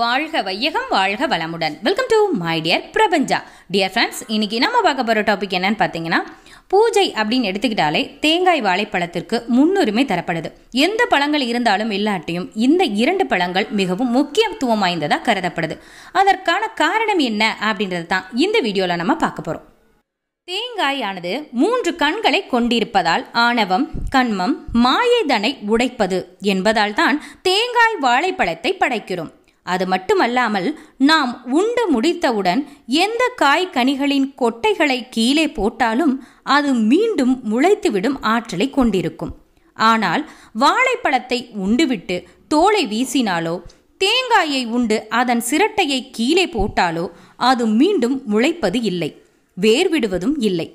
வாழ்க வையகம் வாழ்க வளமுடன் வெல்கம் டு மை டியர் பிரபஞ்சா டியர் ஃப்ரெண்ட்ஸ் இன்றைக்கி நம்ம பார்க்க போகிற டாபிக் என்னன்னு பார்த்தீங்கன்னா பூஜை அப்படின்னு எடுத்துக்கிட்டாலே தேங்காய் வாழைப்பழத்திற்கு முன்னுரிமை தரப்படுது எந்த பழங்கள் இருந்தாலும் இல்லாட்டியும் இந்த இரண்டு பழங்கள் மிகவும் முக்கியத்துவம் வாய்ந்ததாக கருதப்படுது அதற்கான காரணம் என்ன அப்படின்றது தான் இந்த வீடியோவில் நம்ம பார்க்க போகிறோம் தேங்காயானது மூன்று கண்களை கொண்டிருப்பதால் ஆணவம் கண்மம் மாயைதனை உடைப்பது என்பதால் தான் தேங்காய் வாழைப்பழத்தை படைக்கிறோம் அது மட்டுமல்லாமல் நாம் உண்டு முடித்தவுடன் எந்த காய் கனிகளின் கொட்டைகளை கீழே போட்டாலும் அது மீண்டும் முளைத்துவிடும் ஆற்றலை கொண்டிருக்கும் ஆனால் வாழைப்பழத்தை உண்டுவிட்டு தோலை வீசினாலோ தேங்காயை உண்டு அதன் சிரட்டையை கீழே போட்டாலோ அது மீண்டும் முளைப்பது இல்லை வேர்விடுவதும் இல்லை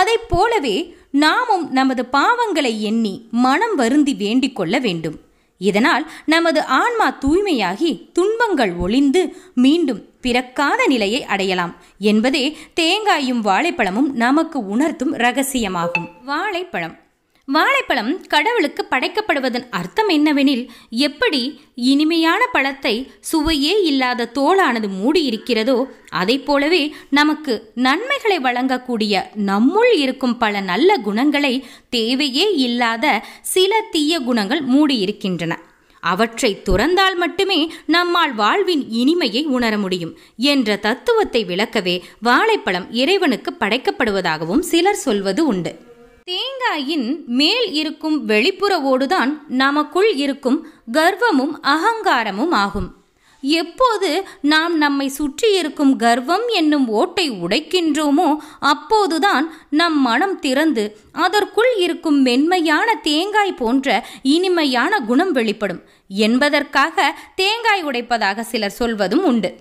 அதை போலவே நாமும் நமது பாவங்களை எண்ணி மனம் வருந்தி வேண்டிக் கொள்ள வேண்டும் இதனால் நமது ஆன்மா தூய்மையாகி துன்பங்கள் ஒளிந்து மீண்டும் பிறக்காத நிலையை அடையலாம் என்பதே தேங்காயும் வாழைப்பழமும் நமக்கு உணர்த்தும் ரகசியமாகும் வாழைப்பழம் வாழைப்பழம் கடவுளுக்கு படைக்கப்படுவதன் அர்த்தம் என்னவெனில் எப்படி இனிமையான பழத்தை சுவையே இல்லாத தோளானது மூடியிருக்கிறதோ அதை போலவே நமக்கு நன்மைகளை வழங்கக்கூடிய நம்முள் இருக்கும் பல நல்ல குணங்களை தேவையே இல்லாத சில தீய குணங்கள் மூடியிருக்கின்றன அவற்றை துறந்தால் மட்டுமே நம்மால் வாழ்வின் இனிமையை உணர முடியும் என்ற தத்துவத்தை விளக்கவே வாழைப்பழம் இறைவனுக்கு படைக்கப்படுவதாகவும் சிலர் சொல்வது உண்டு தேங்காயின் மேல் இருக்கும் வெளிப்புற ஓடுதான் நமக்குள் இருக்கும் கர்வமும் அகங்காரமும் ஆகும் எப்போது நாம் நம்மை சுற்றி இருக்கும் கர்வம் என்னும் ஓட்டை உடைக்கின்றோமோ அப்போதுதான் நம் மனம் திறந்து அதற்குள் இருக்கும் மென்மையான தேங்காய் போன்ற இனிமையான குணம் வெளிப்படும் என்பதற்காக தேங்காய் உடைப்பதாக சிலர் சொல்வதும் உண்டு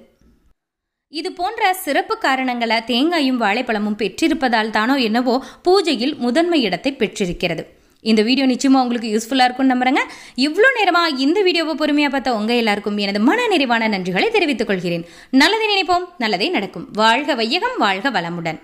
இது போன்ற சிறப்பு காரணங்களை தேங்காயும் வாழைப்பழமும் பெற்றிருப்பதால் தானோ என்னவோ பூஜையில் முதன்மை இடத்தை பெற்றிருக்கிறது இந்த வீடியோ நிச்சயமாக உங்களுக்கு யூஸ்ஃபுல்லாக இருக்கும்னு நம்புறங்க இவ்வளோ நேரமாக இந்த வீடியோவை பொறுமையாக பார்த்த உங்கள் எல்லாருக்கும் எனது மன நிறைவான நன்றிகளை தெரிவித்துக் கொள்கிறேன் நல்லதை நினைப்போம் நல்லதே நடக்கும் வாழ்க வையகம் வாழ்க வளமுடன்